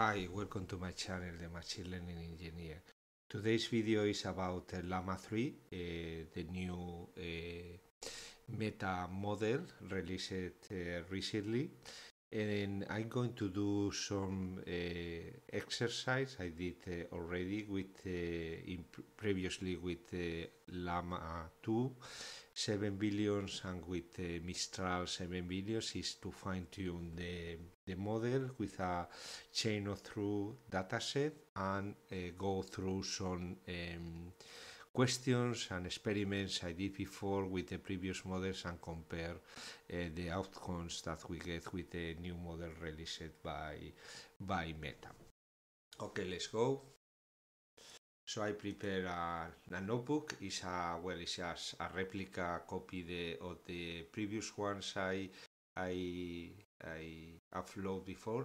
Hi, welcome to my channel, the Machine Learning Engineer. Today's video is about uh, Llama 3, uh, the new uh, meta model released eh, recently. And I'm going to do some exercise I did already with previously with Llama 2 7 billions and with uh, Mistral 7 billions is to fine tune the, the model with a chain of through dataset and uh, go through some um, questions and experiments I did before with the previous models and compare uh, the outcomes that we get with the new model released by, by Meta. Okay, let's go. So I prepare a, a notebook. It's a well, it's a, a replica copy the, of the previous ones I I I upload before.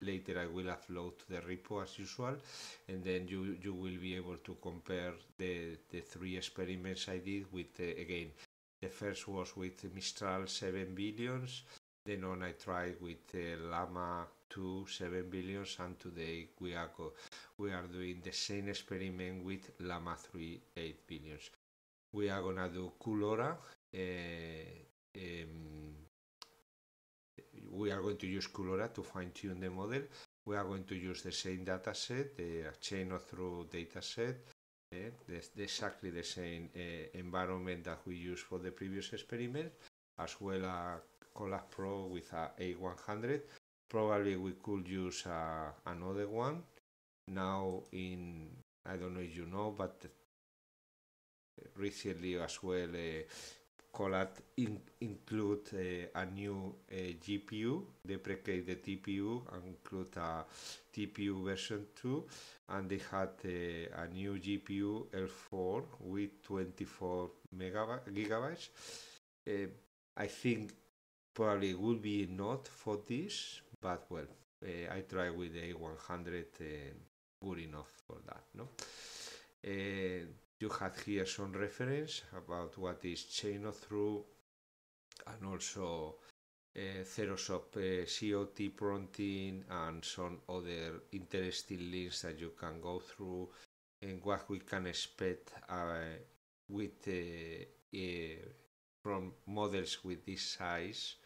Later I will upload to the repo as usual, and then you you will be able to compare the the three experiments I did with the, again. The first was with Mistral 7 billions. Then on I tried with the uh, Llama to 7 billions and today we are, we are doing the same experiment with LAMA3 8 billions. We are gonna do Colora. Uh, eh, um, we are going to use Colora to fine tune the model. We are going to use the same dataset, the chain of through dataset, set eh, the, exactly the same uh, environment that we used for the previous experiment, as well as Colab Pro with a A100 probably we could use uh, another one now in I don't know if you know but recently as well uh, Colat in, include uh, a new uh, GPU, deprecate the TPU, and include a TPU version 2, and they had uh, a new GPU L4 with 24 gigabytes. Uh, I think probably would be not for this, but well, eh, I try with the A100 eh, good enough for that. No, eh, you had here some reference about what is chain of through and also uh, Therosop uh, COT prompting and some other interesting links that you can go through and what we can expect uh, with uh, from models with this size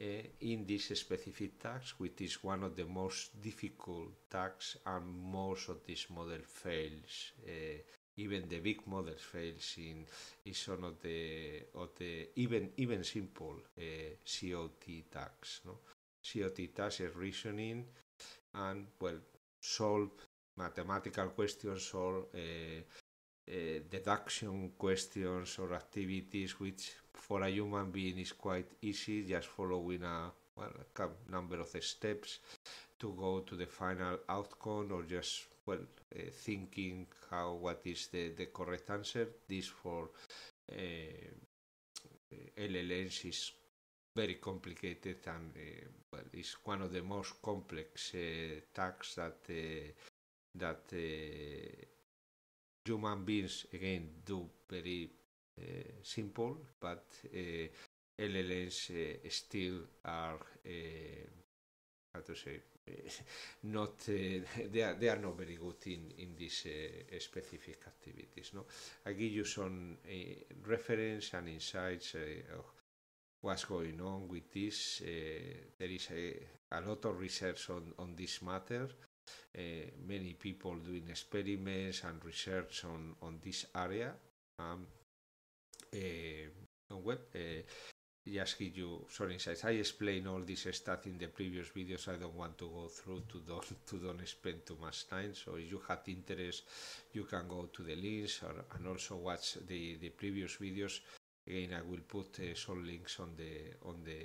uh, eh, in this specific tax, which is one of the most difficult tax, and most of this model fails. Uh, even the big models fails in is some of the of the even even simple uh, eh, COT tax. No, COT tax is reasoning and well solve mathematical questions or uh, Eh, deduction questions or activities, which for a human being is quite easy, just following a, well, a number of steps to go to the final outcome or just well uh, thinking how what is the, the correct answer. This for uh, is very complicated and uh, well, it's one of the most complex uh, tasks that uh, that human beings again do very uh, simple, but uh, still are how to say not they are, not very good in in these specific activities. No, I give you some reference and insights. of What's going on with this? there is a, a lot of research on, on this matter. Uh, many people doing experiments and research on, on this area. Um, uh, on web, just uh, give you some insights. I explain all this stuff in the previous videos. I don't want to go through to don't to don't spend too much time. So if you had interest, you can go to the links or, and also watch the the previous videos. Again, I will put uh, some links on the on the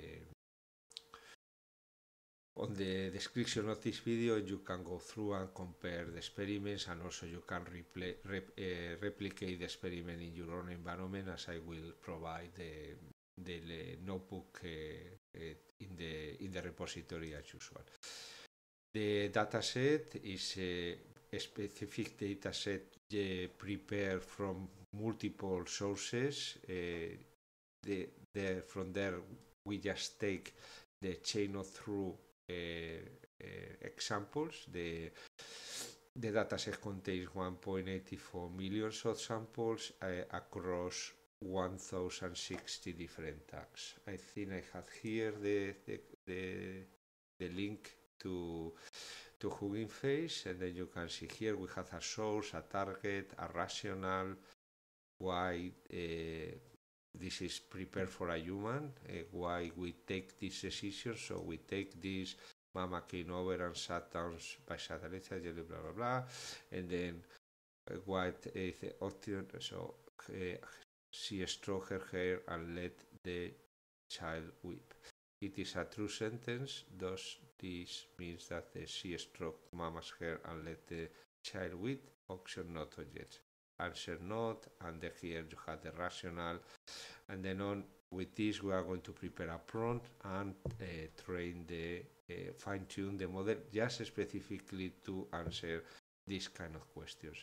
on the description of this video you can go through and compare the experiments and also you can replay, rep, uh, replicate the experiment in your own environment as I will provide the, the, the notebook uh, in, the, in the repository as usual. The dataset is a specific dataset uh, prepared from multiple sources. the, the, from there we just take the chain of through Eh, eh, examples de the dataset contains 1.84 million of samples eh, across 1060 different tags. I think I have here the, the, the, the, link to, to Hugging Face, and then you can see here we have a source, a target, a rational, why, uh, this is prepared for a human, uh, why we take this decision. So we take this, mama came over and sat down by Satellite, blah, blah, blah. And then uh, what uh, is the option? So uh, she stroked her hair and let the child weep. It is a true sentence, Does this means that uh, she stroked mama's hair and let the child weep. Option not yet. Answer not, and here you have the rational and then on with this we are going to prepare a prompt and uh, train the uh, fine-tune the model just specifically to answer these kind of questions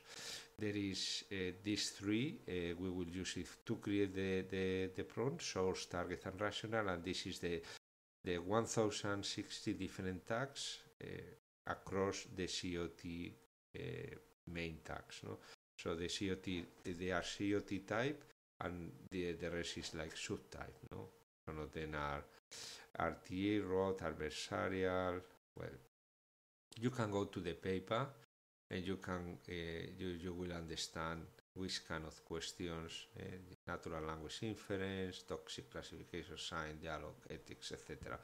there is uh, these three we will use it to create the, the, the prompt source target and rational and this is the the 1060 different tags across the COT main tags no? so the COT they are COT type and the, the rest is like subtype, no? Some of them are RTA, rot, adversarial. Well, you can go to the paper and you can uh, you, you will understand which kind of questions uh, natural language inference toxic classification sign dialogue ethics etc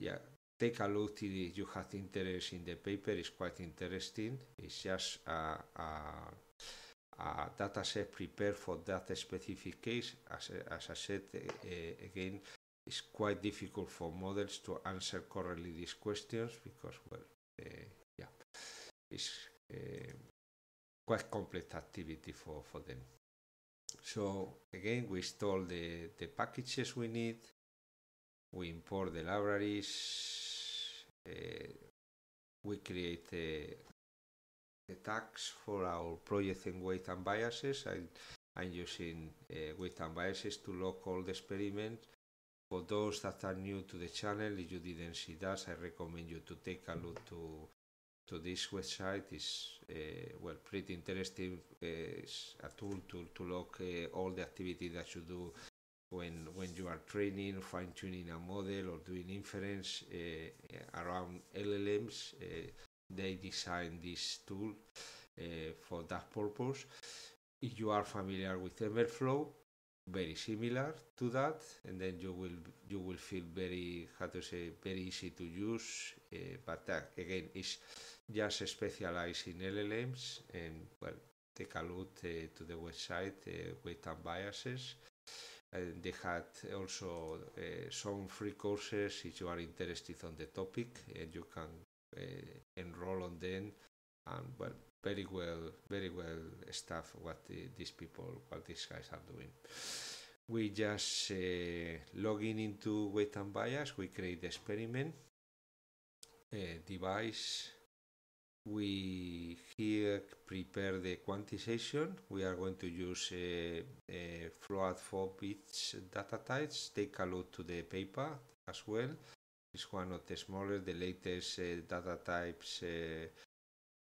yeah take a look if you have interest in the paper it's quite interesting it's just a, a a dataset prepared for that specific case, as, as I said uh, again, it's quite difficult for models to answer correctly these questions because, well, uh, yeah, it's uh, quite complex activity for, for them. So again, we install the, the packages we need, we import the libraries, we create a tags for our project in weight and biases. I, I'm using uh, weight and biases to log all the experiments. For those that are new to the channel, if you didn't see that, I recommend you to take a look to to this website. It's uh, well pretty interesting. Uh, it's a tool to, to log uh, all the activity that you do when when you are training, fine tuning a model, or doing inference uh, around LLMs. Uh, they designed this tool eh, for that purpose. If you are familiar with Emerflow, very similar to that, and then you will you will feel very how to say very easy to use. Eh, but that, again, is just specialized in LLMs, and well, take a look eh, to the website uh, with biases. And they had also uh, some free courses if you are interested on the topic and you can Eh, enroll on them, and but very well, very well Stuff what the, these people, what these guys are doing. We just uh, log in into weight and bias. We create the experiment uh, device. We here prepare the quantization. We are going to use uh, uh, float four bits data types. Take a look to the paper as well is one of the smallest, the latest uh, data types uh,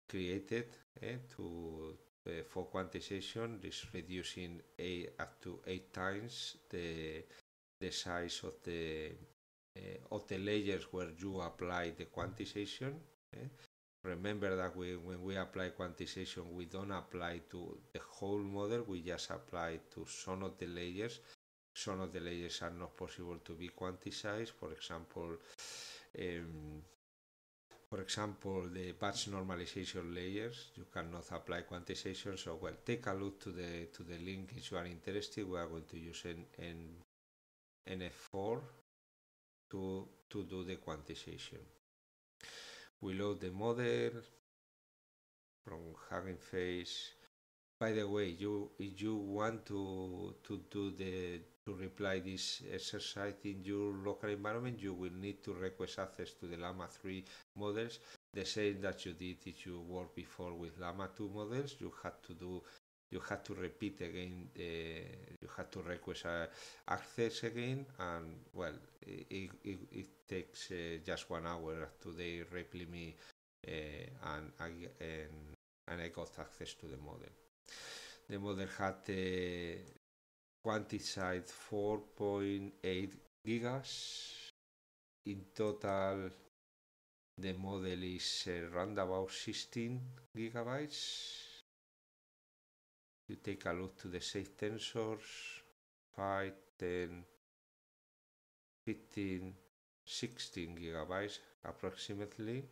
created eh, to uh, for quantization It's reducing a, up to eight times the the size of the uh, of the layers where you apply the quantization. Eh. Remember that we, when we apply quantization, we don't apply to the whole model, we just apply to some of the layers some of the layers are not possible to be quantized. For example, um, for example, the batch normalization layers, you cannot apply quantization. So well, take a look to the to the link if you are interested. We are going to use an, an NF4 to to do the quantization. We load the model from Hugging Face. By the way, you if you want to to do the to reply this exercise in your local environment, you will need to request access to the Llama 3 models. The same that you did if you worked before with Llama 2 models, you had to do you had to repeat again, uh, you had to request uh, access again, and well, it, it, it takes uh, just one hour to they reply me, uh, and, I, and, and I got access to the model. The model had uh, quantified 4.8 gigas. In total, the model is around uh, about 16 gigabytes. You take a look to the safe tensors, 5, 10, 15, 16 gigabytes approximately.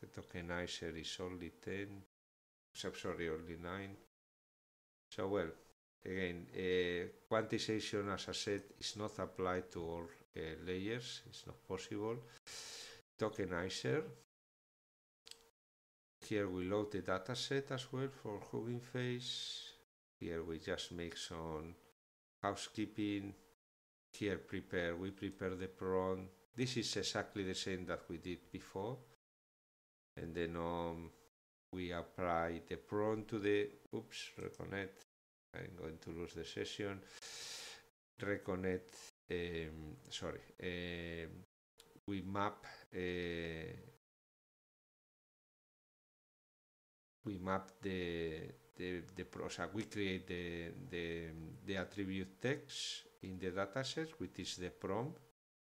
The tokenizer is only 10, sorry, only 9. So well, Again, uh, quantization, as I said, is not applied to all uh, layers. It's not possible. Tokenizer. Here we load the dataset as well for Hugging Face. Here we just make some housekeeping. Here prepare, we prepare the prawn. This is exactly the same that we did before. And then um, we apply the prawn to the, oops, reconnect. I'm going to lose the session. Reconnect, um, sorry, we map, uh, we map the, the, the we create the, the, the attribute text in the dataset, which is the prompt,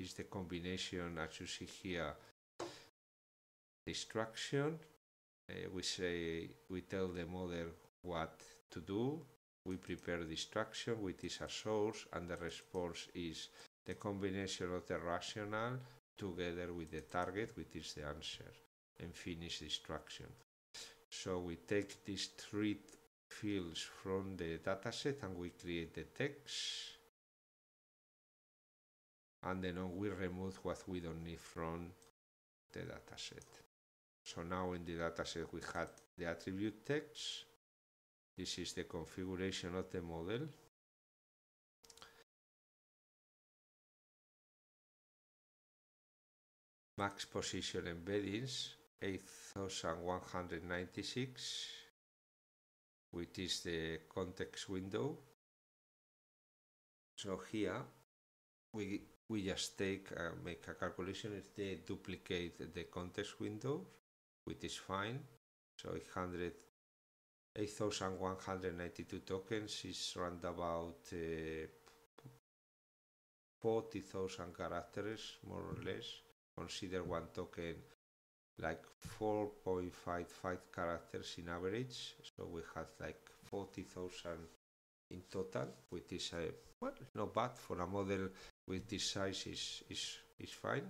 is the combination, as you see here, instruction, uh, eh, we say, we tell the model what to do, we prepare the instruction which is a source and the response is the combination of the rationale together with the target which is the answer and finish the instruction. So we take these three fields from the dataset and we create the text and then we remove what we don't need from the dataset. So now in the dataset we had the attribute text this is the configuration of the model. Max position embeddings 8196, which is the context window. So here we we just take uh, make a calculation if they duplicate the context window which is fine so 800 8,192 tokens is around about uh, 40,000 characters, more or mm-hmm. less. Consider one token like 4.55 characters in average. So we have like 40,000 in total, which is a, uh, well, not bad for a model with this size is, is, is fine.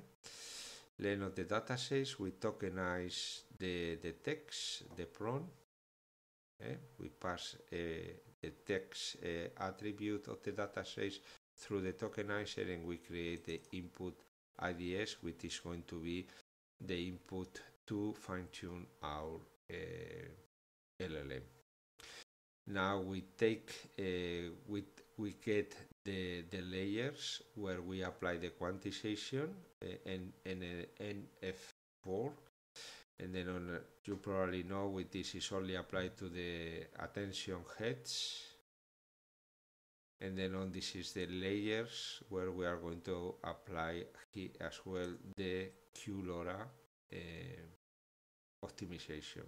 Then on the datasets, we tokenize the, the text, the prompt, Okay? Eh, we pass a eh, the text eh, attribute of the data set through the tokenizer and we create the input IDS, which is going to be the input to fine-tune our uh, LLM. Now we take, uh, we, we get the, the layers where we apply the quantization uh, and, and uh, NF4 and then on, uh, you probably know with this is only applied to the attention heads and then on this is the layers where we are going to apply as well the QLoRa uh, optimization.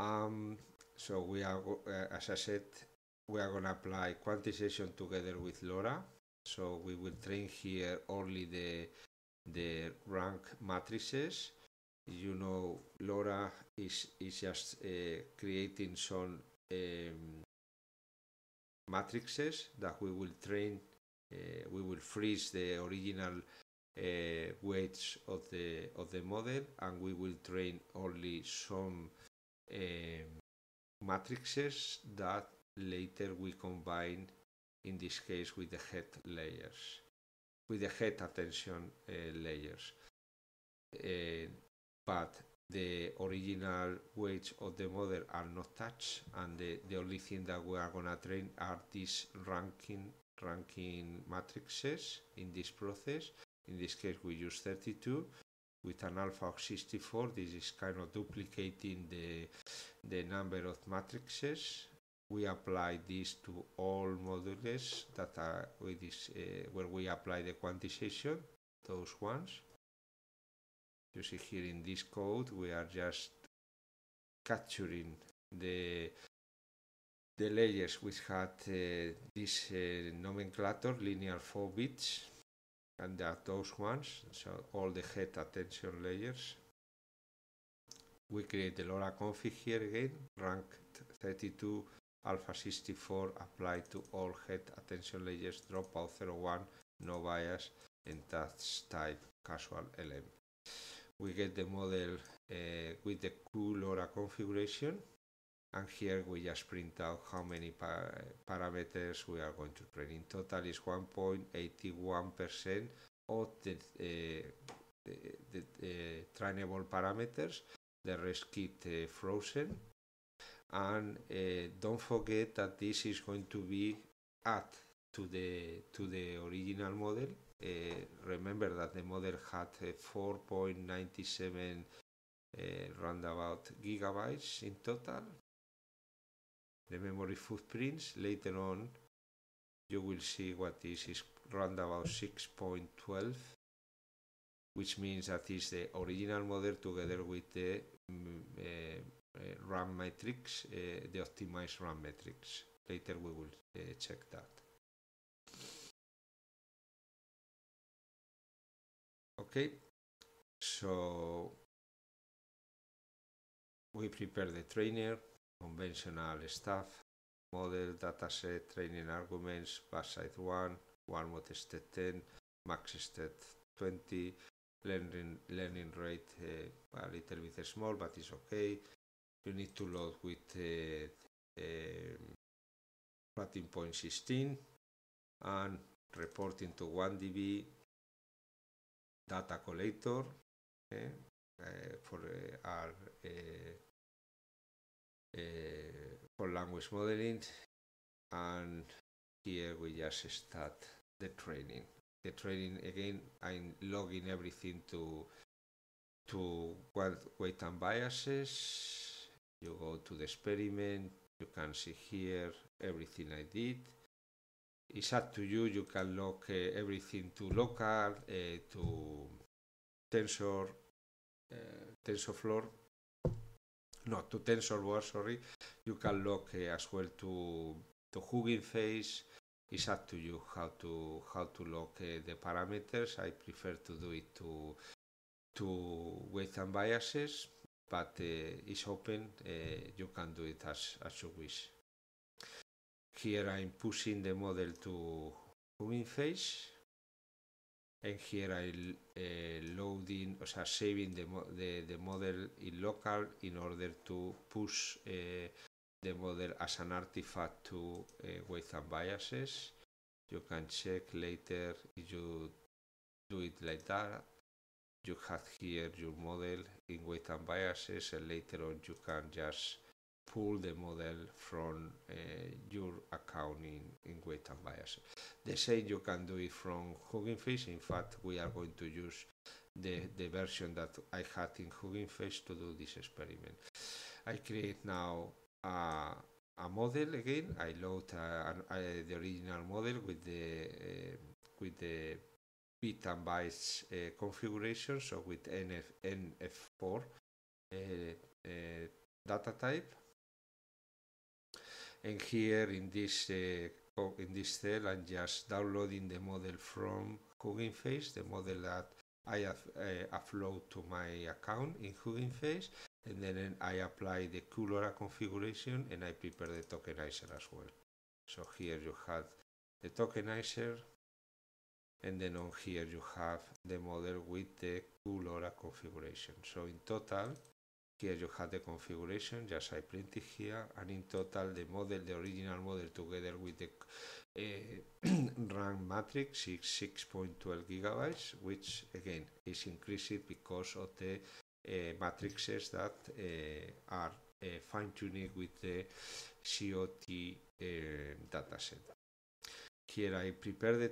Um, so we are, uh, as I said, we are going to apply quantization together with LoRa. So we will train here only the the rank matrices. You know, Laura is, is just uh, creating some um, matrices that we will train, uh, we will freeze the original uh, weights of the of the model and we will train only some um, matrices that later we combine in this case with the head layers with the head attention uh, layers. Uh, but the original weights of the model are not touched, and the, the only thing that we are gonna train are these ranking ranking matrices in this process. In this case, we use 32 with an alpha of 64. This is kind of duplicating the the number of matrices we apply this to all modules that are with this, uh, where we apply the quantization, those ones. You see here in this code, we are just capturing the the layers which had uh, this uh, nomenclature, linear 4 bits, and there are those ones, so all the head attention layers. We create the LoRa config here again, ranked 32 alpha 64 apply to all head attention layers dropout 01 no bias and task type casual LM. We get the model uh, with the crew LoRa configuration and here we just print out how many pa parameters we are going to train. In total is 1.81% of the, uh, the, the uh, trainable parameters, the rest kit frozen and uh, don't forget that this is going to be add to the to the original model uh, remember that the model had uh, 4.97 uh, roundabout gigabytes in total the memory footprints later on you will see what this is round about 6.12 which means that is the original model together with the mm, uh, Eh, RAM matrix, eh, the optimized run matrix. Later we will eh, check that. Okay, so we prepare the trainer, conventional stuff, model, dataset, training arguments, batch size 1, one mode state 10, max state 20, learning, learning rate uh, a little bit small, but it's okay, you need to load with uh, uh, 16 and report into 1db data collector uh, for uh, our uh, uh, for language modeling and here we just start the training the training again i'm logging everything to to weight and biases you go to the experiment you can see here everything I did it's up to you you can lock uh, everything to local uh, to tensor uh, eh, tensorflow no to tensorboard sorry you can lock as well to to hugging face it's up to you how to how to lock the parameters i prefer to do it to to weights and biases but uh, is open. Uh, you can do it as, as you wish. Here I'm pushing the model to homing phase and here i'm uh, loading or so saving the, the, the model in local in order to push uh, the model as an artifact to uh, weights and biases. You can check later if you do it like that you have here your model in weight and biases and later on you can just pull the model from uh, your account in, in weight and biases. The same you can do it from Hugging Face. In fact, we are going to use the, the version that I had in Hugging Face to do this experiment. I create now a, a model again. I load a, uh, a, uh, the original model with the uh, with the bit and bytes uh, configuration, so with NF, 4 uh, uh, data type. And here in this uh, in this cell, I'm just downloading the model from Hugging Face, the model that I have uh, upload to my account in Hugging Face, and then I apply the Coolora configuration and I prepare the tokenizer as well. So here you have the tokenizer, and then on here you have the model with the Coolora configuration. So in total, here you have the configuration, just I printed here, and in total the model, the original model together with the uh, RAM matrix is 6.12 gigabytes, which again is increased because of the uh, matrices that eh, are fine-tuned with the COT dataset here I prepare the,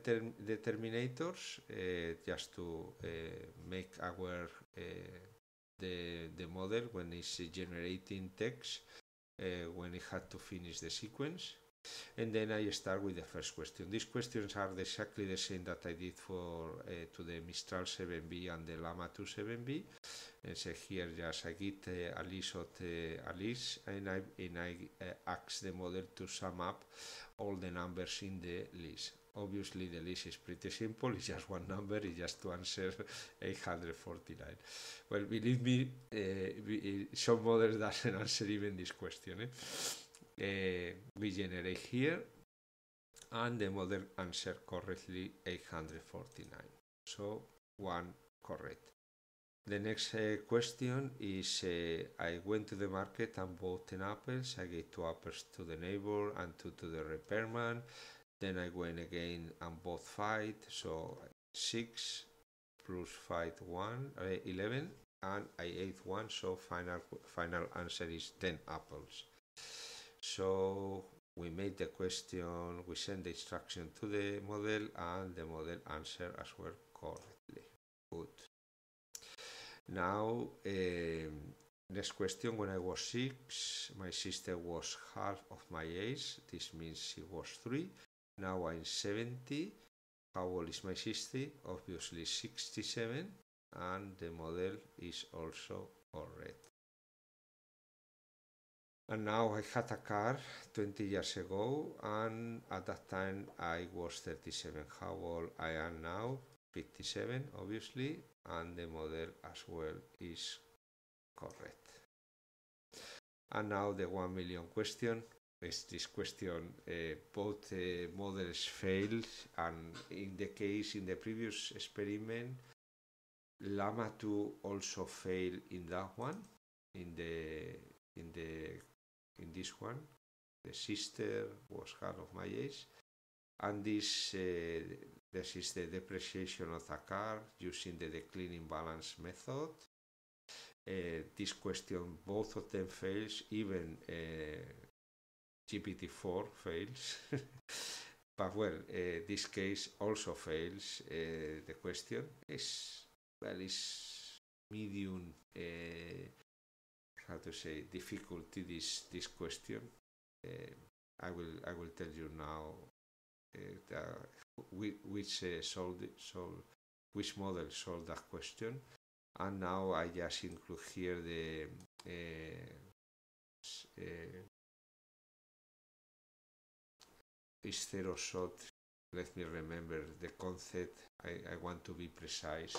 determinators eh, just to eh, make our eh, the, the model when it's generating text when it had to finish the sequence And then I start with the first question. These questions are exactly the same that I did for uh, to the Mistral 7B and the Lama 27 b And so here just I get uh, eh, a list of the, eh, a list and I, and I uh, ask the model to sum up all the numbers in the list. Obviously the list is pretty simple, it's just one number, it's just to answer 849. Well, believe me, uh, some models doesn't answer even this question. Eh? we uh, generate here and the model answered correctly 849 so one correct the next uh, question is uh, I went to the market and bought 10 apples. I gave 2 apples to the neighbor and 2 to the repairman. Then I went again and bought 5. So 6 plus 5, 1, uh, 11. And I ate 1. So final, final answer is 10 apples. So we made the question, we send the instruction to the model and the model answer as well correctly. Good. Now, um, next question, when I was six, my sister was half of my age. This means she was three. Now I'm 70. How old is my sister? Obviously 67. And the model is also correct. And now I had a car 20 years ago, and at that time I was 37. How old I am now? 57, obviously, and the model as well is correct. And now the one million question is this question. Uh, both uh, models failed, and in the case in the previous experiment, Llama 2 also failed in that one, in the in the in this one. The sister was half of my age. And this, uh, this is the depreciation of a car using the declining balance method. Uh, this question, both of them fails, even uh, GPT-4 fails. but well, uh, this case also fails. Uh, the question is, well, is medium uh, how to say difficulty this this question. Uh, I will I will tell you now uh, which uh, sold, sold which model solved that question, and now I just include here the is uh, zero uh, shot. Let me remember the concept. I, I want to be precise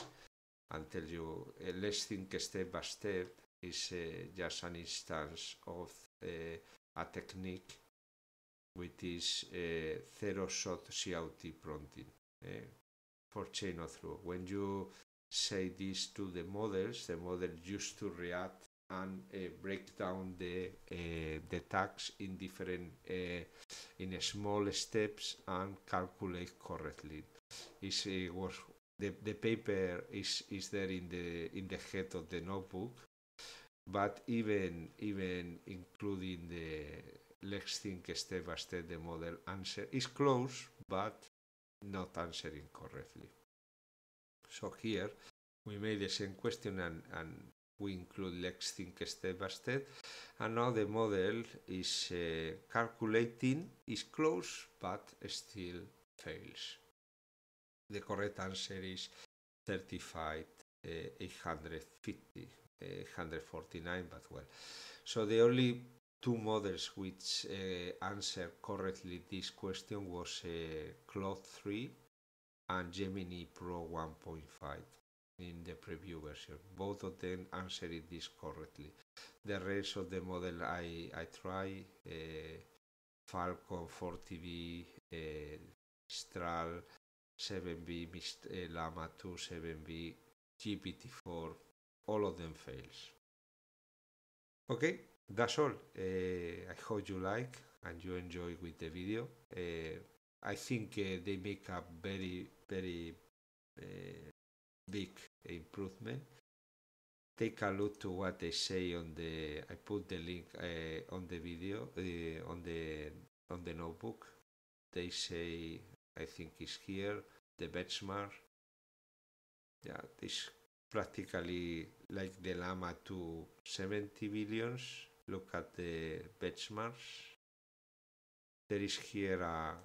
and tell you. Uh, let's think step by step is uh, just an instance of uh, a technique which is uh, zero shot COT prompting for chain of through. When you say this to the models, the model used to react and uh, break down the uh, the tags in different uh, in small steps and calculate correctly. Is was the, the paper is is there in the in the head of the notebook but even even including the let's que step by the model answer is close but not answering correctly. So here we made the same question and, and we include let's think step by step and now the model is uh, calculating is close but still fails. The correct answer is 35 uh, 850 Uh, 149, but well. So the only two models which uh, answered correctly this question was uh, Claude 3 and Gemini Pro 1.5 in the preview version. Both of them answered this correctly. The rest of the model I, I try, uh, Falcon 40B, uh, Stral 7B, Mist, uh, Llama 2 7B, GPT-4, all of them fails. Okay, that's all. Uh, I hope you like and you enjoy with the video. Uh, I think uh, they make a very, very big improvement. Take a look to what they say on the. I put the link on the video on the on the notebook. They say I think is here the benchmark. Yeah, this practically like the Llama to 70 billions. Look at the benchmarks. There is here a,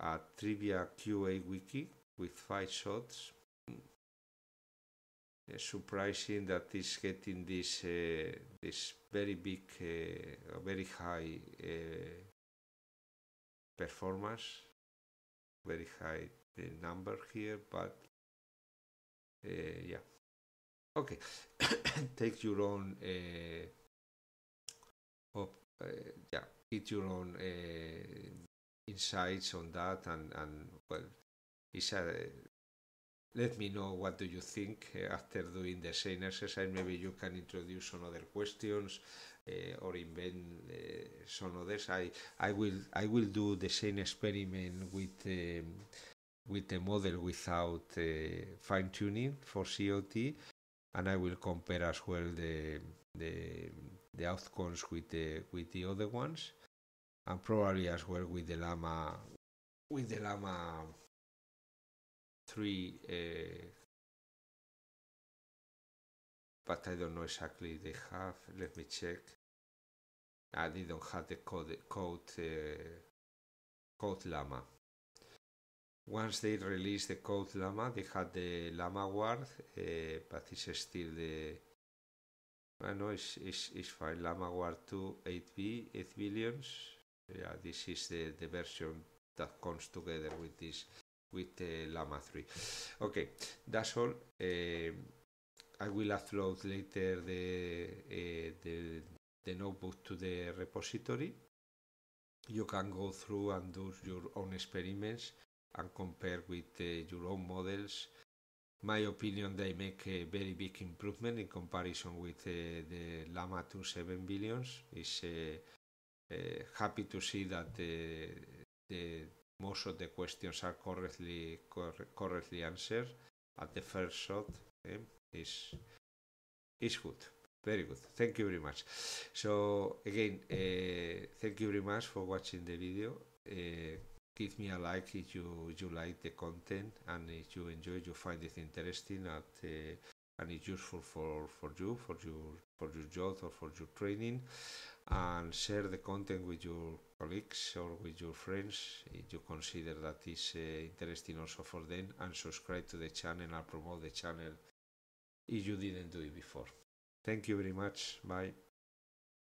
a trivia QA wiki with five shots. It's uh, surprising that it's getting this uh, this very big, uh, very high uh, performance, very high uh, number here, but yeah. Okay, take your own. Eh, op, yeah, get your own eh, insights on that, and and well, it's a let me know what do you think uh, after doing the same exercise. Maybe you can introduce some other questions uh, or invent uh, some others. I, I will I will do the same experiment with um, with the model without uh, fine tuning for COT, and I will compare as well the the the outcomes with the with the other ones, and probably as well with the llama with the llama three. Uh, but I don't know exactly they have. Let me check. I didn't have the code code uh, code llama. Once they released the code llama, they had the llama ward, uh, but it's still the. I ah, know it's, it's, it's fine. Llama ward 2, 8B, 8 billions. Yeah, this is the, the version that comes together with this, with the llama 3. Okay, that's all. Uh, I will upload later the, uh, the, the notebook to the repository. You can go through and do your own experiments. and compared with uh, your own models, my opinion, they make a very big improvement in comparison with uh, the Llama 2 7 billions. Uh, uh, happy to see that the, the most of the questions are correctly cor correctly answered at the first shot. Eh? Is is good, very good. Thank you very much. So again, uh, thank you very much for watching the video. Uh, give me a like if you, you like the content and if you enjoy, you find it interesting at, uh, and it's useful for, for you, for your, for your job or for your training. And share the content with your colleagues or with your friends if you consider that is uh, interesting also for them. And subscribe to the channel and promote the channel if you didn't do it before. Thank you very much. Bye.